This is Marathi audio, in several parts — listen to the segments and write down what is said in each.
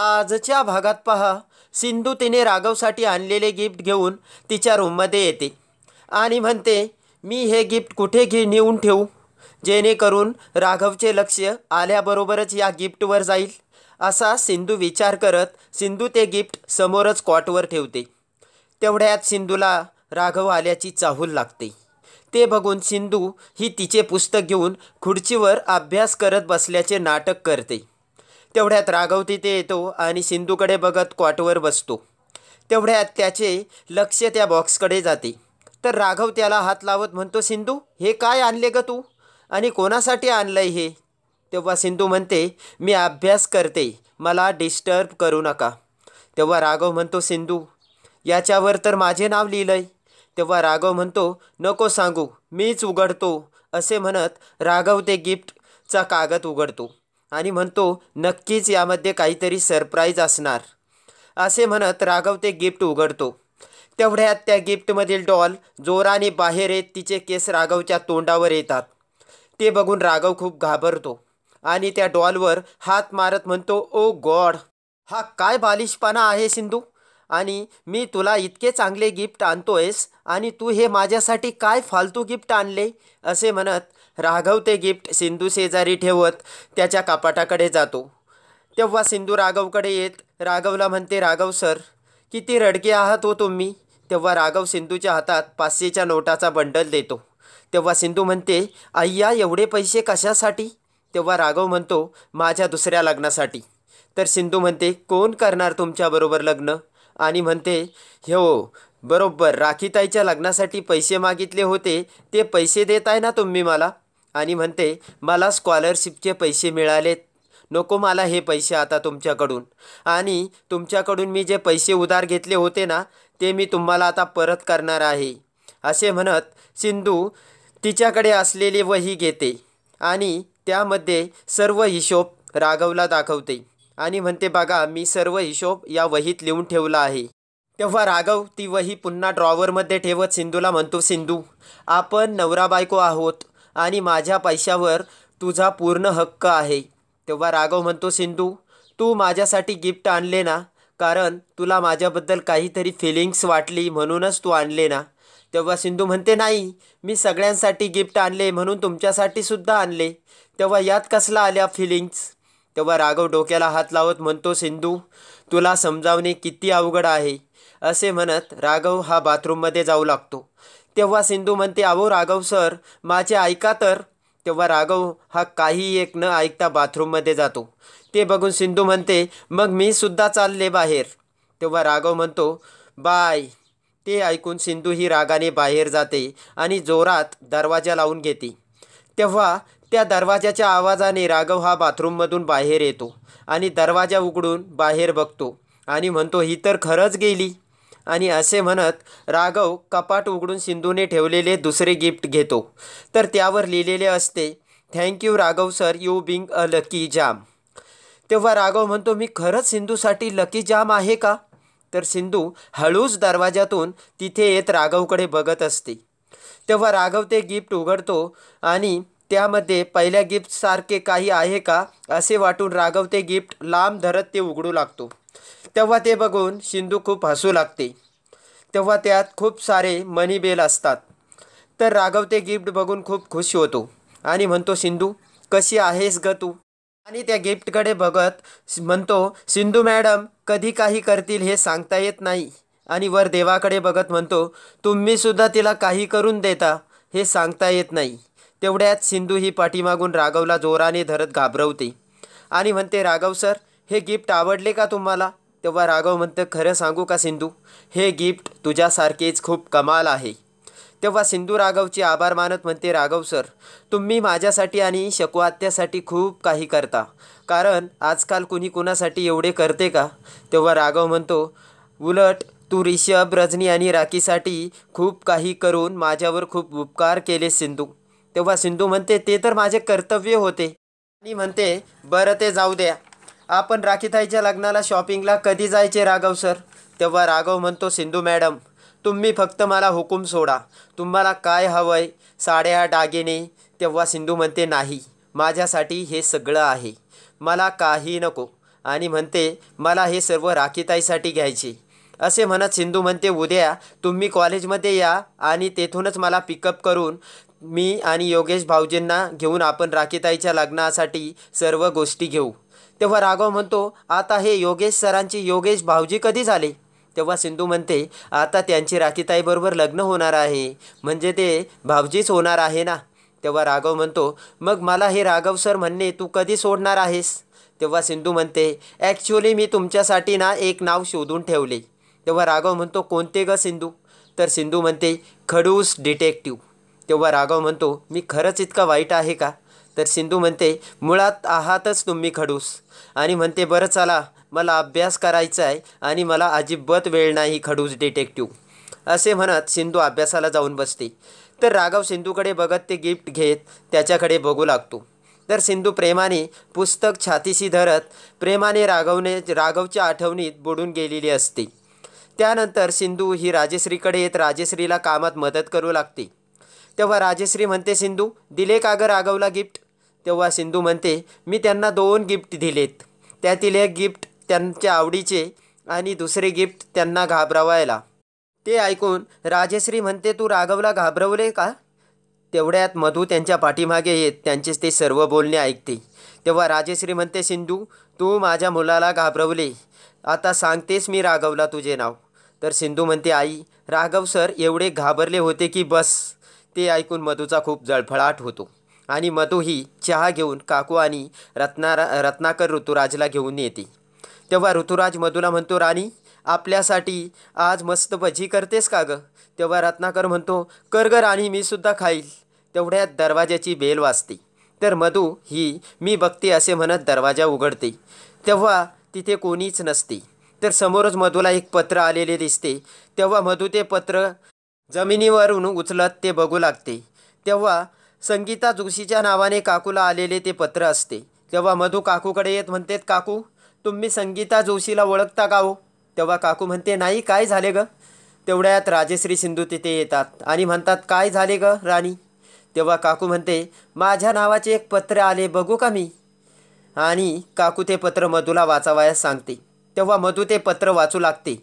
आजच्या भागात पहा सिंधू तिने राघवसाठी आणलेले गिफ्ट घेऊन तिच्या रूममध्ये येते आणि म्हणते मी हे गिफ्ट कुठे घे नेऊन ठेवू जेणेकरून राघवचे लक्ष आल्याबरोबरच या गिफ्टवर जाईल असा सिंधू विचार करत सिंधू ते गिफ्ट समोरच कॉटवर ठेवते तेवढ्यात सिंधूला राघव आल्याची चाहूल लागते ते बघून सिंधू ही तिचे पुस्तक घेऊन खुर्चीवर अभ्यास करत बसल्याचे नाटक करते तेवढ्यात राघव तिथे येतो आणि सिंधूकडे बघत क्वाटवर बसतो तेवढ्यात त्याचे लक्ष त्या बॉक्सकडे जाते तर राघव त्याला हात लावत म्हणतो सिंधू हे काय आणले ग तू आणि कोणासाठी आणलं हे तेव्हा सिंधू म्हणते मी अभ्यास करते मला डिस्टर्ब करू नका तेव्हा राघव म्हणतो सिंधू याच्यावर तर माझे नाव लिहिलंय तेव्हा राघव म्हणतो नको सांगू मीच उघडतो असे म्हणत राघव ते गिफ्टचा कागद उघडतो आणि म्हणतो नक्कीच यामध्ये काहीतरी सरप्राईज असणार असे म्हणत राघव ते गिफ्ट उघडतो तेवढ्यात त्या गिफ्टमधील डॉल जोराने बाहेर येत तिचे केस राघवच्या तोंडावर येतात ते बघून राघव खूप घाबरतो आणि त्या डॉलवर हात मारत म्हणतो ओ गॉड हा काय बालिशपणा आहे सिंधू आणि मी तुला इतके चांगले गिफ्ट आणतोयस आणि तू हे माझ्यासाठी काय फालतू गिफ्ट आणले असे म्हणत राघव ते गिफ्ट सिंधू शेजारी ठेवत त्याच्या कपाटाकडे जातो तेव्हा सिंधू राघवकडे येत राघवला म्हणते राघव सर किती रडके आहात हो तुम्ही तेव्हा राघव सिंधूच्या हातात पाचशेच्या नोटाचा बंडल देतो तेव्हा सिंधू म्हणते अय्या एवढे पैसे कशासाठी तेव्हा राघव म्हणतो माझ्या दुसऱ्या लग्नासाठी तर सिंधू म्हणते कोण करणार तुमच्याबरोबर लग्न आणि म्हणते हो बरोबर राखीताईच्या लग्नासाठी पैसे मागितले होते ते पैसे देत आहे ना तुम्ही मला आणि म्हणते मला स्कॉलरशिपचे पैसे मिळालेत नको मला हे पैसे आता तुमच्याकडून आणि तुमच्याकडून मी जे पैसे उधार घेतले होते ना ते मी तुम्हाला आता परत करणार आहे असे म्हणत सिंधू तिच्याकडे असलेली वही घेते आणि त्यामध्ये सर्व हिशोब राघवला दाखवते आणि म्हणते बघा मी सर्व हिशोब या वहीत लिहून ठेवला आहे तेव्हा राघव ती वही पुन्हा ड्रॉवरमध्ये ठेवत सिंधूला म्हणतो सिंधू आपण नवरा बायको आहोत आणि माझ्या पैशावर तुझा पूर्ण हक्क आहे तेव्हा राघव म्हणतो सिंधू तू माझ्यासाठी गिफ्ट आणले ना कारण तुला माझ्याबद्दल काहीतरी फिलिंग्स वाटली म्हणूनच तू आणले ना तेव्हा सिंधू म्हणते नाही मी सगळ्यांसाठी गिफ्ट आणले म्हणून तुमच्यासाठी सुद्धा आणले तेव्हा यात कसला आल्या फिलिंग्स तेव्हा राघव डोक्याला हात लावत म्हणतो सिंधू तुला समजावणे किती अवघड आहे असे म्हणत राघव हा बाथरूममध्ये जाऊ लागतो तेव्हा सिंधू म्हणते अहो राघव सर माझे ऐका तर तेव्हा राघव हा काही एक न ऐकता बाथरूममध्ये जातो ते बघून सिंधू म्हणते मग मी सुद्धा चालले बाहेर तेव्हा राघव म्हणतो बाय ते ऐकून सिंधू ही रागाने बाहेर जाते आणि जोरात दरवाजा लावून घेते तेव्हा त्या दरवाजाच्या आवाजाने राघव हा बाथरूममधून बाहेर येतो आणि दरवाजा उघडून बाहेर बघतो आणि म्हणतो ही तर खरंच गेली आणि असे म्हणत राघव कपाट उघडून सिंधूने ठेवलेले दुसरे गिफ्ट घेतो तर त्यावर लिहिलेले असते thank you Raghav sir you being a lucky जाम तेव्हा राघव म्हणतो मी खरंच सिंधूसाठी लकी जाम आहे का तर सिंधू हळूच दरवाजातून तिथे येत राघवकडे बघत असते तेव्हा राघव ते गिफ्ट उघडतो आणि त्यामध्ये पहिल्या गिफ्टसारखे काही आहे का असे वाटून राघव ते गिफ्ट लांब धरत ते उघडू लागतो तेव्हा ते बघून सिंधू खूप हसू लागते तेव्हा त्यात खूप सारे मनी बेल असतात तर राघव ते गिफ्ट बघून खूप खुश होतो आणि म्हणतो सिंधू कशी आहेस ग तू आणि त्या गिफ्टकडे बघत म्हणतो सिंधू मॅडम कधी काही करतील हे सांगता येत नाही आणि वर देवाकडे बघत म्हणतो तुम्हीसुद्धा तिला काही करून देता हे सांगता येत नाही तेवढ्यात सिंधू ही पाठीमागून राघवला जोराने धरत घाबरवते आणि म्हणते राघव सर हे गिफ्ट आवडले का तुम्हाला तेव्हा राघव म्हणतं खरं सांगू का सिंधू हे गिफ्ट तुझ्यासारखेच खूप कमाल आहे तेव्हा सिंधू राघवचे आभार मानत म्हणते राघव सर तुम्ही माझ्यासाठी आणि शकुआत्यासाठी खूप काही करता कारण आजकाल कुणी कुणासाठी एवढे करते का तेव्हा राघव म्हणतो उलट तू रिषभ रजनी आणि राखीसाठी खूप काही करून माझ्यावर खूप उपकार केले सिंधू तेव्हा सिंधू म्हणते ते तर माझे कर्तव्य होते आणि म्हणते बरं ते जाऊ द्या आपण राखीताईच्या लग्नाला शॉपिंगला कधी जायचे राघव सर तेव्हा राघव म्हणतो सिंधू मॅडम तुम्ही फक्त मला हुकूम सोडा तुम्हाला काय हवं आहे साड्या डागिने तेव्हा सिंधू म्हणते नाही माझ्यासाठी हे सगळं आहे मला काही नको आणि म्हणते मला हे सर्व राखीताईसाठी घ्यायचे असे म्हणत सिंधू म्हणते उद्या तुम्ही कॉलेजमध्ये या आणि तेथूनच मला पिकअप करून मी आणि योगेश भाऊजींना घेऊन आपण राखीताईच्या लग्नासाठी सर्व गोष्टी घेऊ तेव्हा राघव म्हणतो आता हे योगेश सरांची योगेश भाऊजी कधी झाले तेव्हा सिंधू म्हणते आता त्यांची राखीताईबरोबर लग्न होणार आहे म्हणजे ते भाऊजीच होणार आहे ना तेव्हा राघव म्हणतो मग मला हे राघव सर म्हणणे तू कधी सोडणार आहेस तेव्हा सिंधू म्हणते ॲक्च्युली मी तुमच्यासाठी ना एक नाव शोधून ठेवले तेव्हा राघव म्हणतो कोणते ग सिंधू तर सिंधू म्हणते खडूस डिटेक्टिव्ह तेव्हा राघव म्हणतो मी खरंच इतका वाईट आहे का तर सिंधू म्हणते मुळात आहातच तुम्ही खडूस आणि म्हणते बरं चला मला अभ्यास करायचा आहे आणि मला अजिबात वेळ नाही खडूस डिटेक्टिव्ह असे म्हणत सिंधू अभ्यासाला जाऊन बसते तर राघव सिंधूकडे बघत ते गिफ्ट घेत त्याच्याकडे बघू लागतो तर सिंधू प्रेमाने पुस्तक छातीशी धरत प्रेमाने राघवने राघवच्या आठवणीत बुडून गेलेली असते त्यानंतर सिंधू ही राजेश्रीकडे येत राजेश्रीला कामात मदत करू लागते तेव्हा राजश्री म्हणते सिंधू दिले का गर राघवला गिफ्ट तेव्हा सिंधू म्हणते मी त्यांना दोन गिफ्ट दिलेत त्यातील एक गिफ्ट त्यांच्या आवडीचे आणि दुसरे गिफ्ट त्यांना घाबरवायला ते ऐकून राजश्री म्हणते तू राघवला घाबरवले का तेवढ्यात मधू त्यांच्या पाठीमागे येत त्यांचेच ते सर्व बोलणे ऐकते तेव्हा राजश्री म्हणते सिंधू तू माझ्या मुलाला घाबरवले आता सांगतेस मी राघवला तुझे नाव तर सिंधू म्हणते आई राघव सर एवढे घाबरले होते की बस ते ऐकून मधूचा खूप जळफळाट होतो आणि ही चहा घेऊन काकू आणि रत्ना रत्नाकर ऋतुराजला घेऊन येते तेव्हा ऋतुराज मधूला म्हणतो राणी आपल्यासाठी आज मस्त भजी करतेस का गं तेव्हा रत्नाकर म्हणतो कर ग राणी मीसुद्धा खाईल तेवढ्यात दरवाज्याची बेल वाजते तर मधू ही मी बघते असे म्हणत दरवाजा उघडते तेव्हा तिथे कोणीच नसते तर समोरच मधूला एक पत्र आलेले दिसते तेव्हा मधू ते पत्र जमिनीवरून उचलत ते बघू लागते तेव्हा संगीता जोशीच्या नावाने काकूला आलेले ते पत्र असते तेव्हा मधू काकूकडे येत म्हणतेत काकू तुम्ही संगीता जोशीला ओळखता का हो तेव्हा काकू म्हणते नाही काय झाले ग तेवढ्यात राजेश्री सिंधू तिथे येतात आणि म्हणतात काय झाले ग राणी तेव्हा काकू म्हणते माझ्या नावाचे एक पत्र आले बघू का मी आणि काकू ते पत्र मधूला वाचावयास सांगते तेव्हा मधू ते पत्र वाचू लागते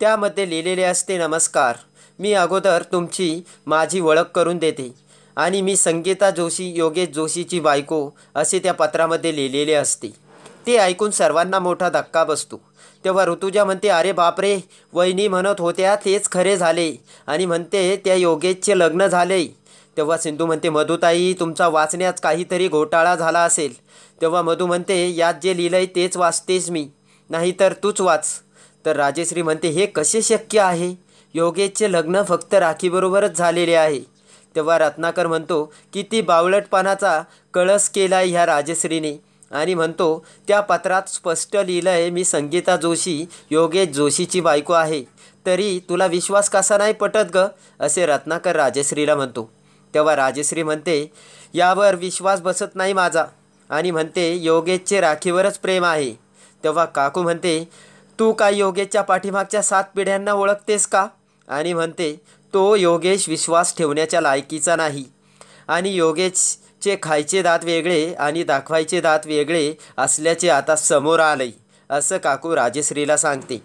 त्यामध्ये लिहिलेले असते नमस्कार मी अगोदर तुमची माझी ओळख करून देते आणि मी संगीता जोशी योगेश जोशीची बायको असे त्या पत्रामध्ये लिहिलेले असते ते ऐकून सर्वांना मोठा धक्का बसतो तेव्हा ऋतुजा म्हणते अरे बापरे वहिनी म्हणत होत्या तेच खरे झाले आणि म्हणते त्या योगेशचे लग्न झाले तेव्हा सिंधू म्हणते मधुताई तुमचा वाचण्यात काहीतरी घोटाळा झाला असेल तेव्हा मधू म्हणते यात जे लिहिलंय तेच वाचतेच मी नाहीतर तूच वाच तर राजेश्री म्हणते हे कसे शक्य आहे योगेशचे लग्न फक्त राखीबरोबरच झालेले आहे तेव्हा रत्नाकर म्हणतो की ती बावळटपणाचा कळस केला आहे ह्या राजश्रीने आणि म्हणतो त्या पत्रात स्पष्ट लिहिलं आहे मी संगीता जोशी योगेश जोशीची बायको आहे तरी तुला विश्वास कसा नाही पटत ग असे रत्नाकर राजश्रीला म्हणतो तेव्हा राजश्री म्हणते यावर विश्वास बसत नाही माझा आणि म्हणते योगेशचे राखीवरच प्रेम आहे तेव्हा काकू म्हणते तू काय योगेशच्या पाठीमागच्या सात पिढ्यांना ओळखतेस का आणि म्हणते तो योगेश विश्वास ठेवण्याच्या लायकीचा नाही आणि योगेशचे खायचे दात वेगळे आणि दाखवायचे दात वेगळे असल्याचे आता समोर आले असं काकू राजेश्रीला सांगते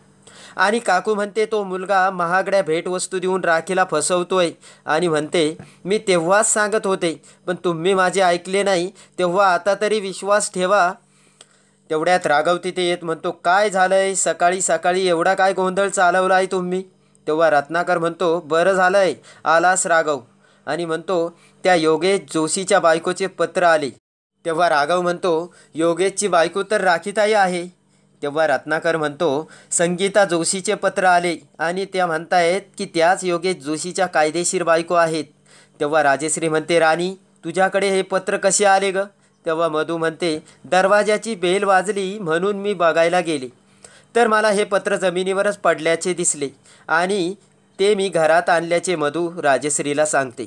आणि काकू म्हणते तो मुलगा महागड्या भेटवस्तू देऊन राखीला फसवतोय आणि म्हणते मी तेव्हाच सांगत होते पण तुम्ही माझे ऐकले नाही तेव्हा आता तरी विश्वास ठेवा तेवढ्यात रागव तिथे येत म्हणतो काय झालं आहे सकाळी सकाळी एवढा काय गोंधळ चालवला आहे तुम्ही तेव्हा रत्नाकर म्हणतो बरं झालंय आलास राघव आणि म्हणतो त्या योगेश जोशीच्या बायकोचे पत्र आले तेव्हा राघव म्हणतो योगेशची बायको तर राखीताई आहे तेव्हा रत्नाकर म्हणतो संगीता जोशीचे पत्र आले आणि त्या म्हणतायत की त्याच योगेश जोशीच्या कायदेशीर बायको आहेत तेव्हा राजेश्री म्हणते राणी तुझ्याकडे हे पत्र कसे आले ग तेव्हा मधू म्हणते दरवाजाची बेल वाजली म्हणून मी बघायला गेले तर मला हे पत्र जमिनीवरच पडल्याचे दिसले आणि ते मी घरात आणल्याचे मधू राजश्रीला सांगते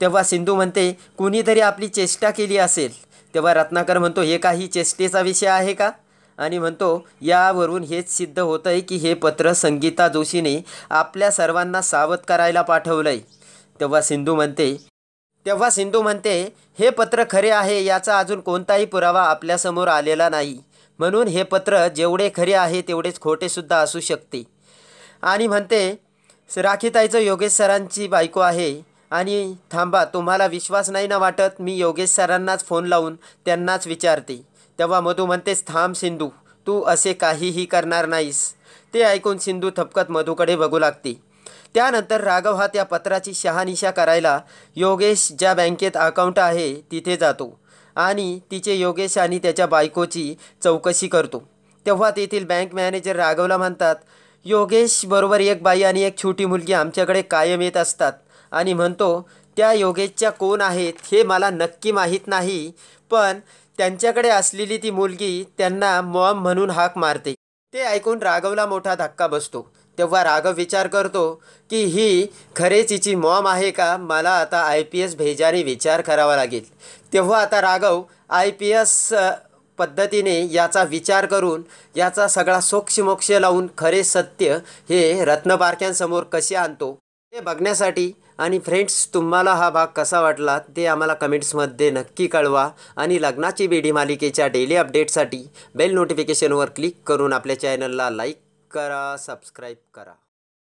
तेव्हा सिंधू म्हणते कुणीतरी आपली चेष्टा केली असेल तेव्हा रत्नाकर म्हणतो हे काही चेष्टेचा विषय आहे का आणि म्हणतो यावरून हेच सिद्ध होतं आहे की हे पत्र संगीता जोशीने आपल्या सर्वांना सावध करायला पाठवलं आहे तेव्हा सिंधू म्हणते तेव्हा सिंधू म्हणते हे पत्र खरे आहे याचा अजून कोणताही पुरावा आपल्यासमोर आलेला नाही म्हणून हे पत्र जेवढे खरे आहे तेवढेच खोटेसुद्धा असू शकते आणि म्हणते राखीताईचं योगेश सरांची बायको आहे आणि थांबा तुम्हाला विश्वास नाही ना वाटत मी योगेश सरांनाच फोन लावून त्यांनाच विचारते तेव्हा मधू म्हणतेस थांब सिंधू तू असे काहीही करणार नाहीस ते ऐकून सिंधू थपकत मधूकडे बघू लागते त्यानंतर राघव हा त्या पत्राची शहानिशा करायला योगेश ज्या बँकेत अकाउंट आहे तिथे जातो आणि तिचे योगेश आणि त्याच्या बायकोची चौकशी करतो तेव्हा तेथील बँक मॅनेजर राघवला म्हणतात योगेश बरोबर एक बाई आणि एक छोटी मुलगी आमच्याकडे कायम येत असतात आणि म्हणतो त्या योगेशच्या कोण आहेत हे मला नक्की माहीत नाही पण त्यांच्याकडे असलेली ती मुलगी त्यांना मॉम म्हणून हाक मारते ते ऐकून राघवला मोठा धक्का बसतो तेव्हा राघव विचार करतो की ही खरेच हिची मॉम आहे का मला आता आय पी एस भेजाने विचार करावा लागेल तेव्हा आता राघव आय पी एस पद्धतीने याचा विचार करून याचा सगळा सोक्षमोक्ष लावून खरे सत्य हे रत्नबारक्यांसमोर कसे आणतो हे बघण्यासाठी आणि फ्रेंड्स तुम्हाला हा भाग कसा वाटला ते आम्हाला कमेंट्समध्ये नक्की कळवा आणि लग्नाची बेडी मालिकेच्या डेली अपडेटसाठी बेल नोटिफिकेशनवर क्लिक करून आपल्या चॅनलला लाईक करा सबस्क्राईब करा